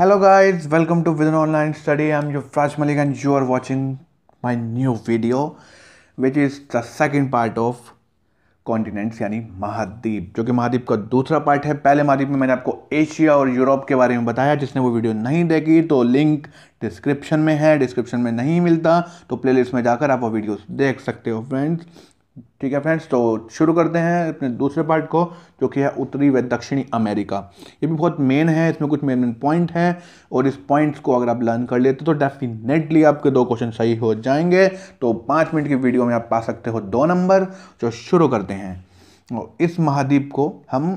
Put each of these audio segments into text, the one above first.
guys welcome to with online study I am you Faraz Malik and you are watching my new video which is the second part of continents यानी महाद्वीप जो कि महाद्वीप का दूसरा part है पहले महाद्वीप में मैंने आपको एशिया और यूरोप के बारे में बताया जिसने वो वीडियो नहीं देखी तो लिंक डिस्क्रिप्शन में है डिस्क्रिप्शन में नहीं मिलता तो प्लेलिस्ट में जाकर आप वो वीडियोस देख सकते हो फ्रेंड्स ठीक है फ्रेंड्स तो शुरू करते हैं अपने दूसरे पार्ट को जो कि है उत्तरी व दक्षिणी अमेरिका ये भी बहुत मेन है इसमें कुछ मेन मेन पॉइंट हैं और इस पॉइंट्स को अगर आप लर्न कर लेते तो डेफिनेटली आपके दो क्वेश्चन सही हो जाएंगे तो पाँच मिनट की वीडियो में आप पा सकते हो दो नंबर जो शुरू करते हैं और इस महाद्वीप को हम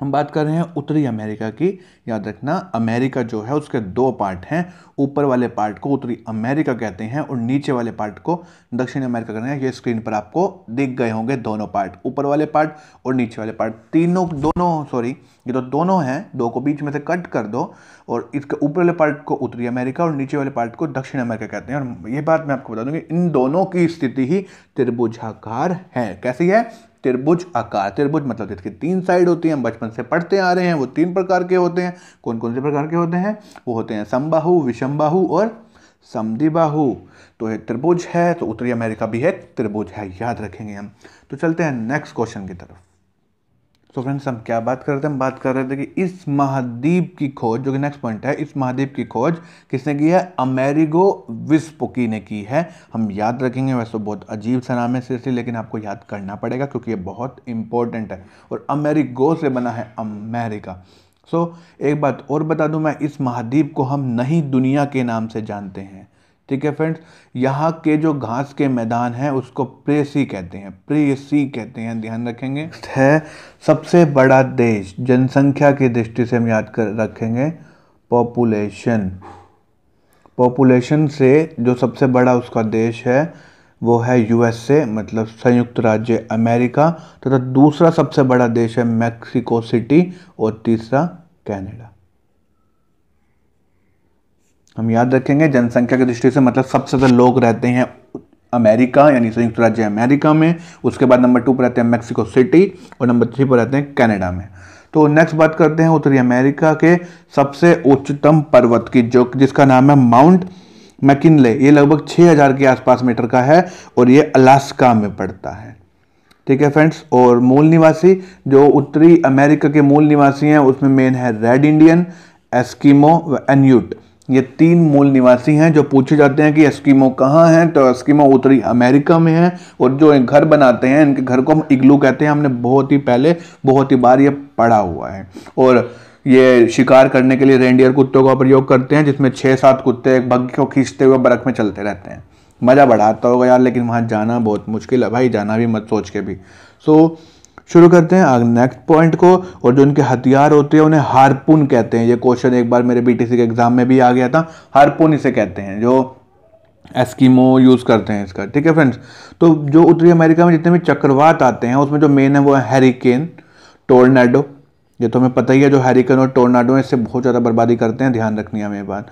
हम बात कर रहे हैं उत्तरी अमेरिका की याद रखना अमेरिका जो है उसके दो पार्ट हैं ऊपर वाले पार्ट को उत्तरी अमेरिका कहते हैं और नीचे वाले पार्ट को दक्षिण अमेरिका कहते हैं ये स्क्रीन पर आपको दिख गए होंगे दोनों पार्ट ऊपर वाले पार्ट और नीचे वाले पार्ट तीनों दोनों सॉरी ये तो दोनों हैं दो को बीच में से कट कर दो और इसके ऊपर वाले पार्ट को उत्तरी अमेरिका और नीचे वाले पार्ट को दक्षिण अमेरिका कहते हैं और ये बात मैं आपको बता दूँगी इन दोनों की स्थिति ही त्रिभुजाकार है कैसी है त्रिभुज आकार त्रिभुज मतलब जिसकी तीन साइड होती हैं हम बचपन से पढ़ते आ रहे हैं वो तीन प्रकार के होते हैं कौन कौन से प्रकार के होते हैं वो होते हैं समबाहु विषमबाहु और समिबाहु तो ये त्रिभुज है तो उत्तरी अमेरिका भी है त्रिभुज है याद रखेंगे हम तो चलते हैं नेक्स्ट क्वेश्चन की तरफ सो so फ्रेंड्स हम क्या बात कर रहे थे हम बात कर रहे थे कि इस महाद्वीप की खोज जो कि नेक्स्ट पॉइंट है इस महाद्वीप की खोज किसने की है अमेरिगो विस्पोकी ने की है हम याद रखेंगे वैसे तो बहुत अजीब सा नाम है सीरियसली लेकिन आपको याद करना पड़ेगा क्योंकि ये बहुत इंपॉर्टेंट है और अमेरिगो से बना है अमेरिका सो so, एक बात और बता दूं मैं इस महाद्वीप को हम नई दुनिया के नाम से जानते हैं ठीक है फ्रेंड्स यहाँ के जो घास के मैदान हैं उसको प्रेसी कहते हैं प्रेसी कहते हैं ध्यान रखेंगे है सबसे बड़ा देश जनसंख्या की दृष्टि से हम याद कर रखेंगे पॉपुलेशन पॉपुलेशन से जो सबसे बड़ा उसका देश है वो है यूएसए मतलब संयुक्त राज्य अमेरिका तथा तो दूसरा सबसे बड़ा देश है मैक्सिको सिटी और तीसरा कैनेडा हम याद रखेंगे जनसंख्या की दृष्टि से मतलब सबसे ज़्यादा लोग रहते हैं अमेरिका यानी संयुक्त राज्य अमेरिका में उसके बाद नंबर टू पर रहते हैं मेक्सिको सिटी और नंबर थ्री पर रहते हैं कनाडा में तो नेक्स्ट बात करते हैं उत्तरी अमेरिका के सबसे उच्चतम पर्वत की जो जिसका नाम है माउंट मैकिनले ये लगभग 6000 के आसपास मीटर का है और ये अलास्का में पड़ता है ठीक है फ्रेंड्स और मूल निवासी जो उत्तरी अमेरिका के मूल निवासी हैं उसमें मेन है रेड इंडियन एस्किमो व एन्यूट ये तीन मूल निवासी हैं जो पूछे जाते हैं कि एस्किमो कहाँ हैं तो एस्किमो उत्तरी अमेरिका में हैं और जो घर बनाते हैं इनके घर को हम इग्लू कहते हैं हमने बहुत ही पहले बहुत ही बार ये पढ़ा हुआ है और ये शिकार करने के लिए रेंडियर कुत्तों का प्रयोग करते हैं जिसमें छः सात कुत्ते एक बग्घी को खींचते हुए बर्फ़ में चलते रहते हैं मज़ा बढ़ाता होगा यार लेकिन वहाँ जाना बहुत मुश्किल है भाई जाना भी मत सोच के भी सो so, शुरू करते हैं नेक्स्ट पॉइंट को और जो उनके हथियार होते हैं उन्हें हारपून कहते हैं ये क्वेश्चन एक बार मेरे बीटीसी के एग्जाम में भी आ गया था हारपून इसे कहते हैं जो एस्कीमो यूज़ करते हैं इसका ठीक है फ्रेंड्स तो जो उत्तरी अमेरिका में जितने भी चक्रवात आते हैं उसमें जो मेन है वो है हैरिकेन टोर्नेडो ये तो हमें पता ही है जो हैरिकन और टोर्नाडो इससे बहुत ज़्यादा बर्बादी करते हैं ध्यान रखनी है हमें बात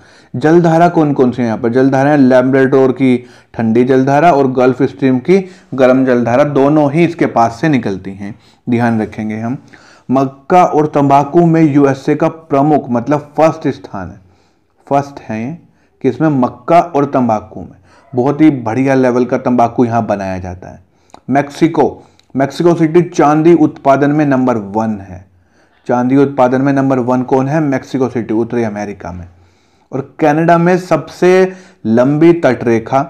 जलधारा कौन कौन सी है यहाँ पर जलधारा है लेब्रेटोर की ठंडी जलधारा और गल्फ स्ट्रीम की गर्म जलधारा दोनों ही इसके पास से निकलती हैं ध्यान रखेंगे हम मक्का और तंबाकू में यूएसए का प्रमुख मतलब फर्स्ट स्थान है फर्स्ट है कि इसमें मक्का और तंबाकू में बहुत ही बढ़िया लेवल का तंबाकू यहाँ बनाया जाता है मैक्सिको मैक्सिको सिटी चांदी उत्पादन में नंबर वन है चांदी उत्पादन में नंबर वन कौन है मैक्सिको सिटी उत्तरी अमेरिका में और कनाडा में सबसे लंबी तटरेखा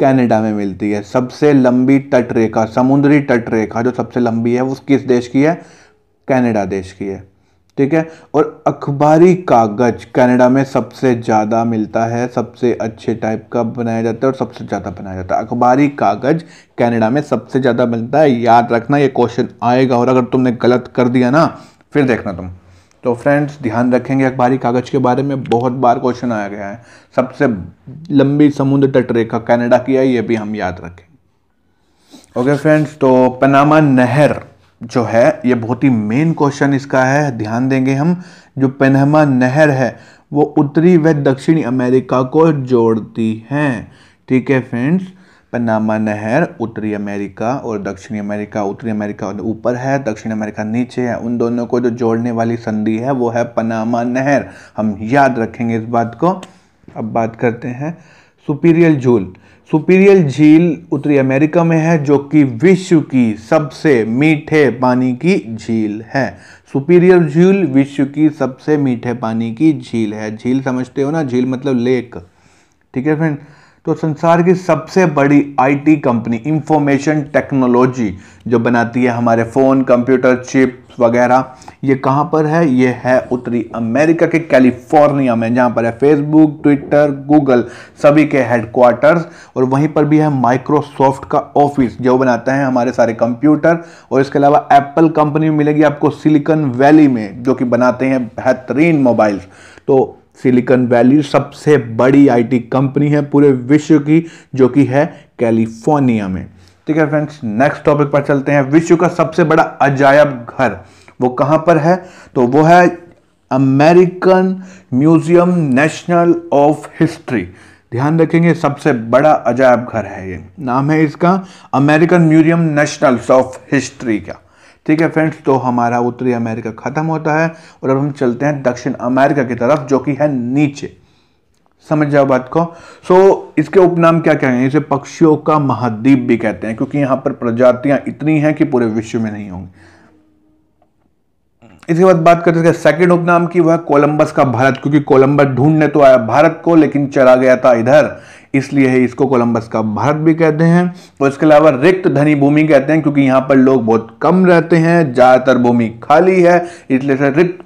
कनाडा में मिलती है सबसे लंबी तटरेखा समुद्री तटरेखा जो सबसे लंबी है वो किस देश की है कनाडा देश की है ठीक है और अखबारी कागज कनाडा में सबसे ज़्यादा मिलता है सबसे अच्छे टाइप का बनाया जाता है और सबसे ज़्यादा बनाया जाता है अखबारी कागज कनाडा में सबसे ज़्यादा मिलता है याद रखना ये क्वेश्चन आएगा और अगर तुमने गलत कर दिया ना फिर देखना तुम तो फ्रेंड्स ध्यान रखेंगे अखबारी कागज़ के बारे में बहुत बार क्वेश्चन आया गया है सबसे लंबी समुद्र तट रेखा कनाडा की है ये भी हम याद रखें ओके फ्रेंड्स तो पनामा नहर जो है ये बहुत ही मेन क्वेश्चन इसका है ध्यान देंगे हम जो पनामा नहर है वो उत्तरी व दक्षिणी अमेरिका को जोड़ती है ठीक है फ्रेंड्स पनामा नहर उत्तरी अमेरिका और दक्षिणी अमेरिका उत्तरी अमेरिका ऊपर है दक्षिण अमेरिका नीचे है उन दोनों को जो जोड़ने वाली संधि है वो है पनामा नहर हम याद रखेंगे इस बात को अब बात करते हैं सुपीरियल झूल सुपीरियल झील उत्तरी अमेरिका में है जो कि विश्व की सबसे मीठे पानी की झील है सुपीरियर झील विश्व की सबसे मीठे पानी की झील है झील समझते हो ना झील मतलब लेक ठीक है फ्रेंड तो संसार की सबसे बड़ी आईटी कंपनी इंफॉर्मेशन टेक्नोलॉजी जो बनाती है हमारे फ़ोन कंप्यूटर चिप्स वगैरह ये कहाँ पर है ये है उत्तरी अमेरिका के कैलिफोर्निया में जहाँ पर है फेसबुक ट्विटर गूगल सभी के हेडक्वार्टर्स और वहीं पर भी है माइक्रोसॉफ्ट का ऑफिस जो बनाता है हमारे सारे कंप्यूटर और इसके अलावा एप्पल कंपनी मिलेगी आपको सिलिकॉन वैली में जो कि बनाते हैं बेहतरीन मोबाइल्स तो सिलिकॉन वैली सबसे बड़ी आईटी कंपनी है पूरे विश्व की जो कि है कैलिफोर्निया में ठीक है फ्रेंड्स नेक्स्ट टॉपिक पर चलते हैं विश्व का सबसे बड़ा अजायब घर वो कहाँ पर है तो वो है American museum national of history ध्यान रखेंगे सबसे बड़ा अजायब घर है ये नाम है इसका American museum national of history का ठीक है फ्रेंड्स तो हमारा उत्तरी अमेरिका ख़त्म होता है और अब हम चलते हैं दक्षिण अमेरिका की तरफ जो कि है नीचे समझ जाओ बात को सो so, इसके उपनाम क्या क्या हैं इसे पक्षियों का महाद्वीप भी कहते हैं क्योंकि यहां पर प्रजातियां इतनी हैं कि पूरे विश्व में नहीं होंगी इसके बाद बात करते हैं सेकंड उपनाम की वह कोलंबस का भारत क्योंकि कोलंबस ढूंढने तो आया भारत को लेकिन चला गया था इधर इसलिए है इसको कोलंबस का भारत भी कहते हैं और इसके अलावा रिक्त धनी भूमि कहते हैं क्योंकि यहाँ पर लोग बहुत कम रहते हैं ज़्यादातर भूमि खाली है इसलिए रिक्त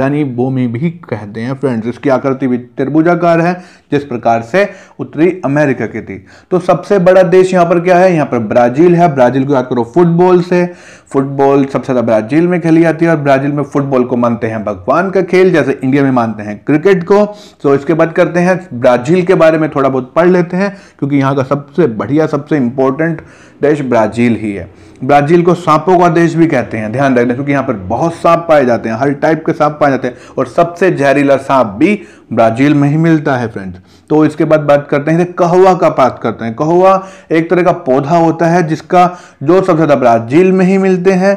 यानी भूमि भी कहते हैं फ्रेंड्स इसकी आकृति भी त्रिभुजाकार है जिस प्रकार से उत्तरी अमेरिका की थी तो सबसे बड़ा देश यहाँ पर क्या है यहाँ पर ब्राजील है ब्राजील को याद करो फुटबॉल से फुटबॉल सबसे ज़्यादा ब्राजील में खेली जाती है और ब्राजील में फुटबॉल को मानते हैं भगवान का खेल जैसे इंडिया में मानते हैं क्रिकेट को तो इसके बाद करते हैं ब्राजील के बारे में थोड़ा बहुत पढ़ लेते हैं क्योंकि यहाँ का सबसे बढ़िया सबसे इंपॉर्टेंट देश ब्राज़ील ही है ब्राज़ील को सांपों का देश भी कहते हैं ध्यान रखना क्योंकि यहाँ पर बहुत सांप पाए जाते हैं हर टाइप के सांप पाए जाते हैं और सबसे जहरीला सांप भी ब्राज़ील में ही मिलता है फ्रेंड्स तो इसके बाद बात करते हैं कहवा का बात करते हैं कहवा एक तरह का पौधा होता है जिसका जो सबसे ज़्यादा ब्राज़ील में ही मिलते हैं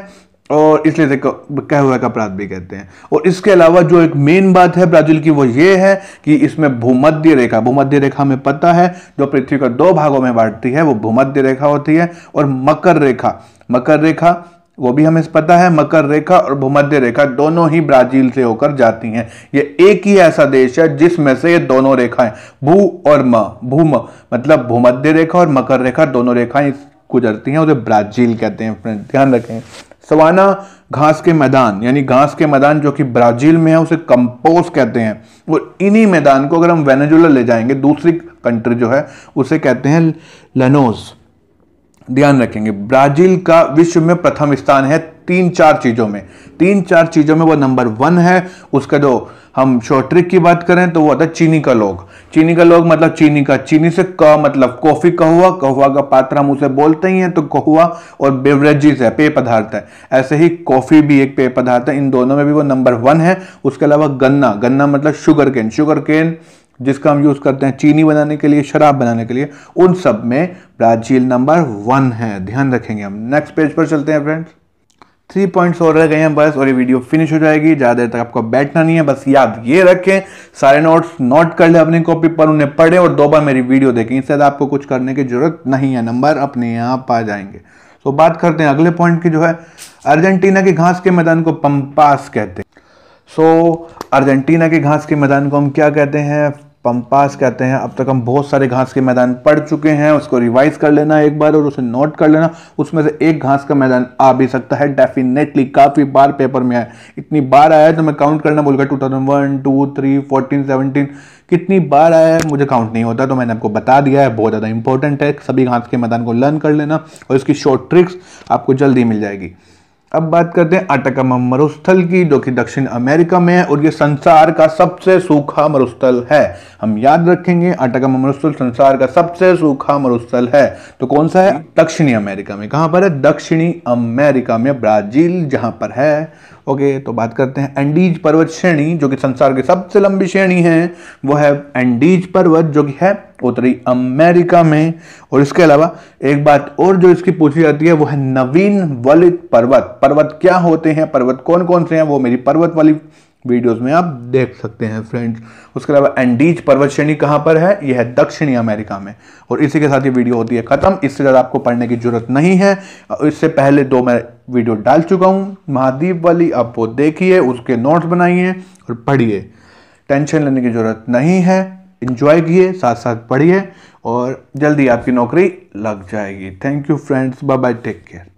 और इसलिए कह हुए का अपराध भी कहते हैं और इसके अलावा जो एक मेन बात है ब्राजील की वो ये है कि इसमें भूमध्य रेखा भूमध्य रेखा में पता है जो पृथ्वी को दो भागों में बांटती है वो भूमध्य रेखा होती है और मकर रेखा मकर रेखा वो भी हमें पता है मकर रेखा और भूमध्य रेखा दोनों ही ब्राजील से होकर जाती हैं ये एक ही ऐसा देश है जिसमें से ये दोनों रेखाएं भू और म भूम मतलब भूमध्य रेखा और मकर रेखा दोनों रेखाएं गुजरती हैं उसे ब्राजील कहते हैं फ्रेंड ध्यान रखें सवाना घास के मैदान यानी घास के मैदान जो कि ब्राजील में है उसे कंपोज कहते हैं और इन्हीं मैदान को अगर हम वेनेजुला ले जाएंगे दूसरी कंट्री जो है उसे कहते हैं लनोज ध्यान रखेंगे ब्राजील का विश्व में प्रथम स्थान है तीन चार चीज़ों में तीन चार चीज़ों में वो नंबर वन है उसका जो हम शॉर्ट ट्रिक की बात करें तो वो आता है चीनी का लोग चीनी का लोग मतलब चीनी का चीनी से क मतलब कॉफ़ी कहुआ कहुआ का पात्र हम उसे बोलते ही हैं तो कहुआ और बेवरेजेस है पेय पदार्थ है ऐसे ही कॉफ़ी भी एक पेय पदार्थ है इन दोनों में भी वो नंबर वन है उसके अलावा गन्ना गन्ना मतलब शुगर केन शुगर केन जिसका हम यूज़ करते हैं चीनी बनाने के लिए शराब बनाने के लिए उन सब में ब्राज़ील नंबर वन है ध्यान रखेंगे हम नेक्स्ट पेज पर चलते हैं फ्रेंड्स थ्री पॉइंट्स और रह गए हैं बस और ये वीडियो फिनिश हो जाएगी ज़्यादा देर तक आपको बैठना नहीं है बस याद ये रखें सारे नोट्स नोट कर लें अपनी कॉपी पर उन्हें पढ़ें और दो बार मेरी वीडियो देखें इससे आपको कुछ करने की ज़रूरत नहीं है नंबर अपने यहाँ आ जाएंगे तो बात करते हैं अगले पॉइंट की जो है अर्जेंटीना के घास के मैदान को पंपास कहते हैं सो so, अर्जेंटीना के घास के मैदान को हम क्या कहते हैं पंपास कहते हैं अब तक हम बहुत सारे घास के मैदान पढ़ चुके हैं उसको रिवाइज कर लेना एक बार और उसे नोट कर लेना उसमें से एक घास का मैदान आ भी सकता है डेफिनेटली काफ़ी बार पेपर में आया इतनी बार आया तो मैं काउंट करना बोल गया two thousand one two three fourteen seventeen कितनी बार आया है मुझे काउंट नहीं होता तो मैंने आपको बता दिया है बहुत ज़्यादा इंपॉर्टेंट है सभी घास के मैदान को लर्न कर लेना और इसकी शॉर्ट ट्रिक्स आपको जल्दी मिल जाएगी अब बात करते हैं अटकमा मरुस्थल की जो कि दक्षिण अमेरिका में है और ये संसार का सबसे सूखा मरुस्थल है हम याद रखेंगे अटकमा मरुस्थल संसार का सबसे सूखा मरुस्थल है तो कौन सा है दक्षिणी अमेरिका में कहां पर है दक्षिणी अमेरिका में ब्राजील जहां पर है ओके तो बात करते हैं एंडीज पर्वत श्रेणी जो कि संसार की सबसे लंबी श्रेणी है वो है एंडीज पर्वत जो कि है उत्तरी अमेरिका में और इसके अलावा एक बात और जो इसकी पूछी जाती है वो है नवीन वलित पर्वत पर्वत क्या होते हैं पर्वत कौन कौन से हैं वो मेरी पर्वत वाली वीडियोस में आप देख सकते हैं फ्रेंड्स उसके अलावा एंडीज पर्वत श्रेणी कहाँ पर है यह है दक्षिणी अमेरिका में और इसी के साथ ये वीडियो होती है ख़त्म इससे ज़्यादा आपको पढ़ने की जरूरत नहीं है इससे पहले दो मैं वीडियो डाल चुका हूँ महाद्वीप वाली आप वो देखिए उसके नोट्स बनाइए और पढ़िए टेंशन लेने की ज़रूरत नहीं है इंजॉय किए साथ साथ पढ़िए और जल्दी आपकी नौकरी लग जाएगी thank you friends bye bye take care